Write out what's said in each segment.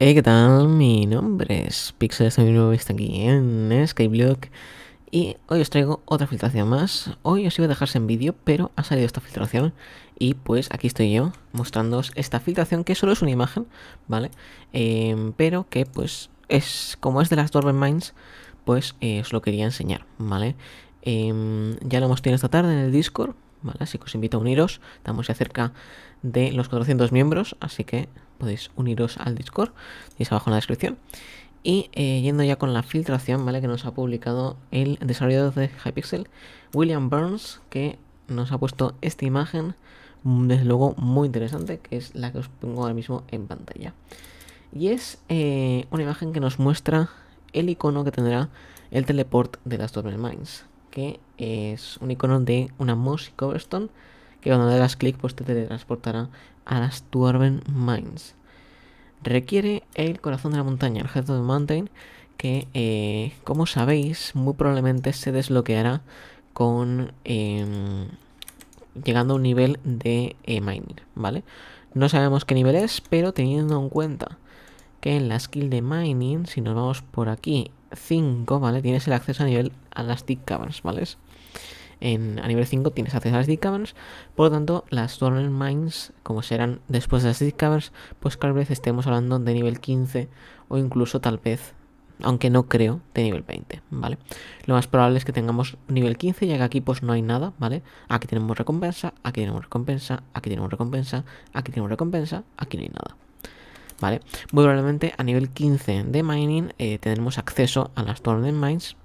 Hey, ¿qué tal? Mi nombre es Pixel, mi nuevo está aquí en Skyblock y hoy os traigo otra filtración más. Hoy os iba a dejarse en vídeo, pero ha salido esta filtración y pues aquí estoy yo mostrándoos esta filtración que solo es una imagen, ¿vale? Em, pero que pues es como es de las Dorben Mines, pues eh, os lo quería enseñar, ¿vale? Em, ya lo hemos tenido esta tarde en el Discord, Así que os invito a uniros, estamos ya cerca de los 400 miembros, así que podéis uniros al Discord, y es abajo en la descripción. Y eh, yendo ya con la filtración, ¿vale? Que nos ha publicado el desarrollador de Hypixel, William Burns, que nos ha puesto esta imagen, mm, desde luego muy interesante, que es la que os pongo ahora mismo en pantalla. Y es eh, una imagen que nos muestra el icono que tendrá el teleport de las Dormant Mines que es un icono de una y Coverstone que cuando le das clic pues te teletransportará a las Dwarven Mines. Requiere el corazón de la montaña, el Head of the Mountain, que eh, como sabéis muy probablemente se desbloqueará con em, llegando a un nivel de eh, mining, ¿vale? No sabemos qué nivel es, pero teniendo en cuenta que en la skill de mining, si nos vamos por aquí, 5, ¿vale? Tienes el acceso a nivel a las Deep Caverns, ¿vale? En, a nivel 5 tienes acceso a las Deep Caverns, por lo tanto, las Dormant Mines, como serán después de las Deep Caverns, pues tal vez estemos hablando de nivel 15 o incluso tal vez aunque no creo, de nivel 20, ¿vale? Lo más probable es que tengamos nivel 15, ya que aquí pues no hay nada, ¿vale? Aquí tenemos recompensa, aquí tenemos recompensa, aquí tenemos recompensa, aquí tenemos recompensa, aquí no hay nada, ¿vale? Muy probablemente a nivel 15 de mining eh, acceso a las Torrent Mines,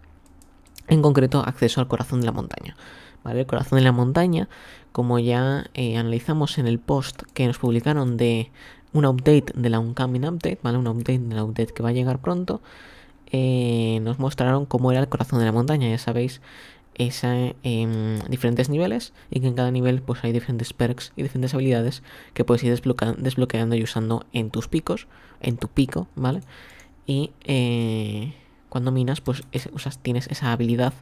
en concreto acceso al corazón de la montaña. ¿Vale? El corazón de la montaña, como ya eh, analizamos en el post que nos publicaron de un update de la Uncoming Update, ¿vale? Un update de la update que va a llegar pronto, eh, nos mostraron cómo era el corazón de la montaña, ya sabéis, esa, eh, diferentes niveles y que en cada nivel pues hay diferentes perks y diferentes habilidades que puedes ir desbloqueando y usando en tus picos, en tu pico, ¿vale? Y... Eh, cuando minas, pues tienes esa habilidad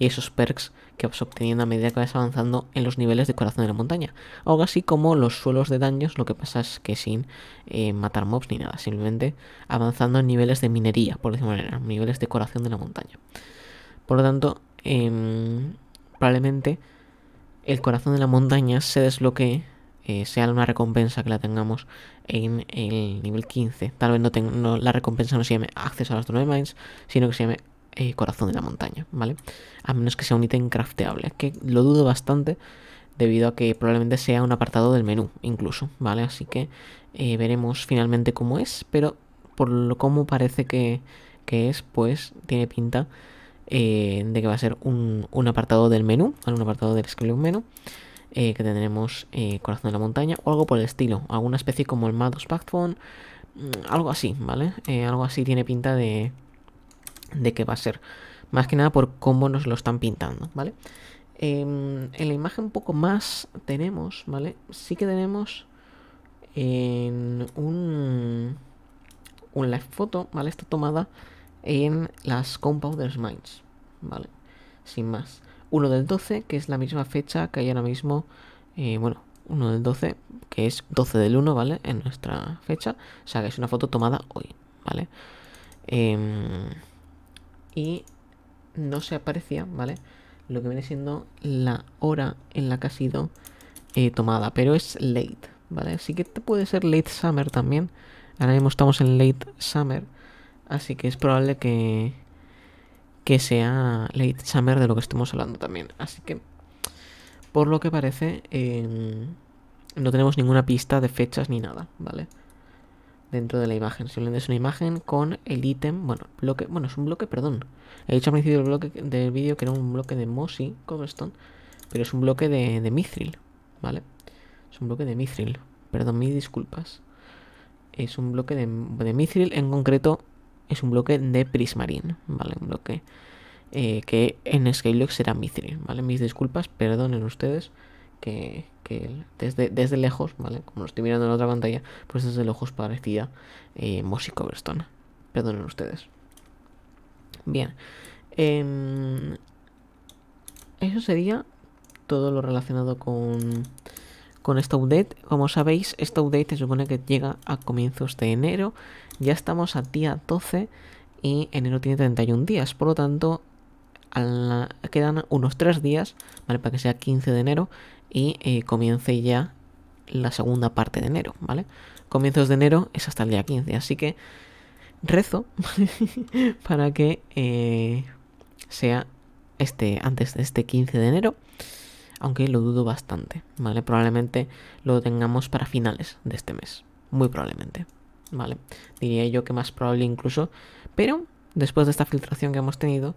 y esos perks que vas obteniendo a medida que vas avanzando en los niveles de corazón de la montaña. O así como los suelos de daños, lo que pasa es que sin eh, matar mobs ni nada, simplemente avanzando en niveles de minería, por decirlo de manera, niveles de corazón de la montaña. Por lo tanto, em, probablemente el corazón de la montaña se desbloquee eh, sea una recompensa que la tengamos en el nivel 15. Tal vez no, tenga la recompensa no se llame acceso a las 9 Mines, sino que se llame eh, corazón de la montaña, ¿vale? A menos que sea un ítem crafteable, que lo dudo bastante debido a que probablemente sea un apartado del menú incluso, ¿vale? Así que eh, veremos finalmente cómo es, pero por lo como parece que, es, pues tiene pinta de que va a ser un, apartado del menú, un apartado del Scroll menú eh, que tendremos eh, Corazón de la Montaña o algo por el estilo, alguna especie como el MADOS Backbone, mm, algo así, ¿vale? Eh, algo así tiene pinta de, que va a ser, más que nada por cómo nos lo están pintando, ¿vale? Em, en la imagen un poco más tenemos, ¿vale? Sí que tenemos en un, un live photo, ¿vale? Está tomada en las Compounders Mines, ¿vale? Sin más. 1 del 12, que es la misma fecha que hay ahora mismo, eh, bueno, 1 del 12, que es 12 del 1, ¿vale? En nuestra fecha, o sea que es una foto tomada hoy, ¿vale? Em, y no se aparecía, ¿vale? Lo que viene siendo la hora en la que ha sido eh, tomada, pero es late, ¿vale? Así que puede ser late summer también. Ahora mismo estamos en late summer, así que es probable que, que sea Late Summer de lo que estamos hablando también. Así que, por lo que parece, em, no tenemos ninguna pista de fechas ni nada, ¿vale? Dentro de la imagen. Simplemente es una imagen con el ítem, bueno, bloque, bueno, es un bloque, perdón. He dicho al principio del, bloque, del vídeo que era un bloque de Mossy Cobblestone, pero es un bloque de, de Mithril, ¿vale? Es un bloque de Mithril, perdón, mis disculpas. Es un bloque de, de Mithril, en concreto es un bloque de Prismarine, ¿vale? Un bloque eh, que en Skylock será Mithril, ¿vale? Mis disculpas, perdonen ustedes que, desde, desde, lejos, ¿vale? Como lo estoy mirando en la otra pantalla, pues desde lejos parecía eh, Mossy Coverstone. Perdonen ustedes. Bien. Em, eso sería todo lo relacionado con con update, Como sabéis, update se supone que llega a comienzos de enero. Ya estamos a día 12 y enero tiene 31 días. Por lo tanto, quedan unos 3 días, Para que sea 15 de enero y eh, comience ya la segunda parte de enero, ¿vale? Comienzos de enero es hasta el día 15, así que rezo para que eh, sea este, antes de este 15 de enero aunque lo dudo bastante, ¿vale? Probablemente lo tengamos para finales de este mes, muy probablemente, ¿vale? Diría yo que más probable incluso, pero después de esta filtración que hemos tenido,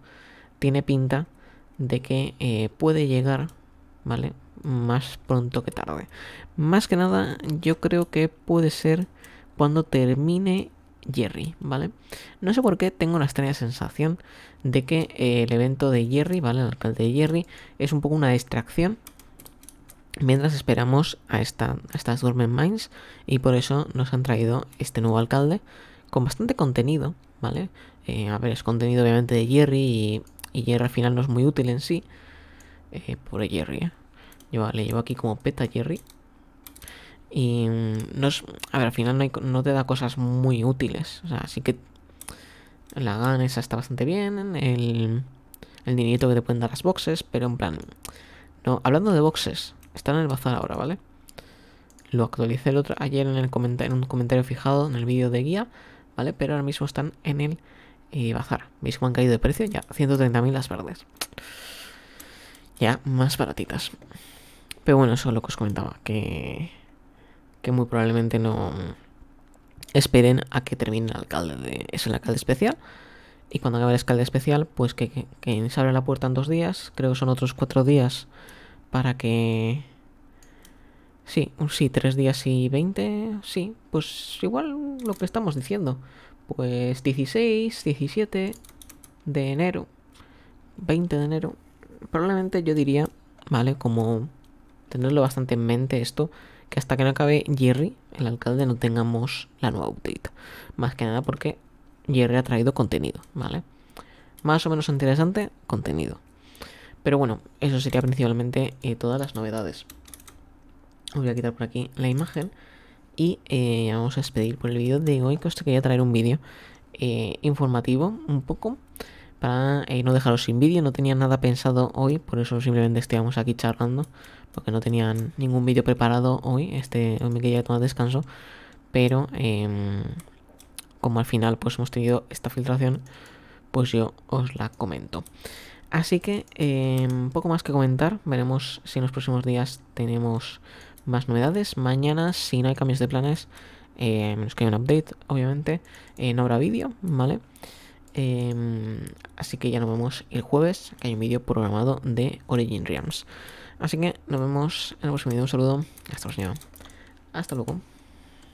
tiene pinta de que eh, puede llegar, ¿vale? Más pronto que tarde. Más que nada, yo creo que puede ser cuando termine Jerry, ¿vale? No sé por qué tengo una extraña sensación de que eh, el evento de Jerry, ¿vale? El alcalde de Jerry es un poco una distracción mientras esperamos a, esta, estas Dormen Mines y por eso nos han traído este nuevo alcalde con bastante contenido, ¿vale? Eh, a ver, es contenido obviamente de Jerry y, Jerry al final no es muy útil en sí. por eh, pobre Jerry, Yo le llevo aquí como peta Jerry. Y mm, no A ver, al final no, te da cosas muy útiles. O sea, sí que. La GAN esa está bastante bien. El, el dinerito que te pueden dar las boxes. Pero en plan. No, hablando de boxes. están en el bazar ahora, ¿vale? Lo actualicé el otro, ayer en, un comentario fijado en el vídeo de guía, ¿vale? Pero ahora mismo están en el eh, bazar. ¿Veis cómo han caído de precio? Ya, 130.000 las verdes. Ya, más baratitas. Pero bueno, eso es lo que os comentaba, que que muy probablemente no mm, esperen a que termine el alcalde es el alcalde especial. Y cuando acabe el alcalde especial, pues que, que, se abra la puerta en dos días. Creo que son otros cuatro días para que Sí, sí, tres días y veinte sí, pues igual lo que estamos diciendo. Pues 16, 17 de enero, 20 de enero. Probablemente yo diría, ¿vale? Como tenerlo bastante en mente esto, que hasta que no acabe Jerry, el alcalde, no tengamos la nueva update. Más que nada porque Jerry ha traído contenido, ¿vale? Más o menos interesante, contenido. Pero bueno, eso sería principalmente eh, todas las novedades. Voy a quitar por aquí la imagen y eh, vamos a despedir por el vídeo de hoy, que os quería traer un vídeo eh, informativo un poco y eh, no dejaros sin vídeo. No tenía nada pensado hoy, por eso simplemente estábamos aquí charlando, porque no tenían ningún vídeo preparado hoy. Este, hoy me quería tomar descanso, pero em, como al final pues hemos tenido esta filtración, pues yo os la comento. Así que em, poco más que comentar. Veremos si en los próximos días tenemos más novedades. Mañana, si no hay cambios de planes, eh, menos que haya un update, obviamente, eh, no habrá vídeo, ¿vale? vale Em, así que ya nos vemos el jueves, que hay un vídeo programado de Origin Realms. Así que nos vemos en el próximo vídeo. Un saludo. Hasta luego. Hasta luego.